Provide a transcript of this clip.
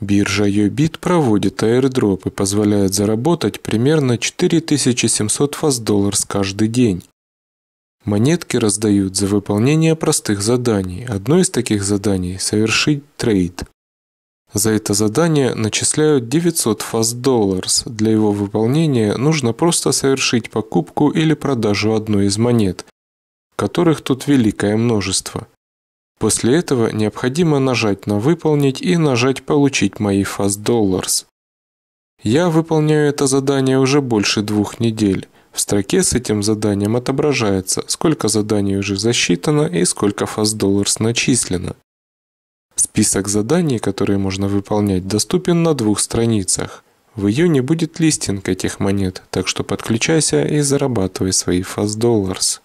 Биржа Юбит проводит аирдропы, позволяет заработать примерно 4700 фасдолларс каждый день. Монетки раздают за выполнение простых заданий. Одно из таких заданий – совершить трейд. За это задание начисляют 900 фасдолларс. Для его выполнения нужно просто совершить покупку или продажу одной из монет, которых тут великое множество. После этого необходимо нажать на «Выполнить» и нажать «Получить мои Fast Dollars». Я выполняю это задание уже больше двух недель. В строке с этим заданием отображается, сколько заданий уже засчитано и сколько Fast Dollars начислено. Список заданий, которые можно выполнять, доступен на двух страницах. В июне будет листинг этих монет, так что подключайся и зарабатывай свои Fast Dollars.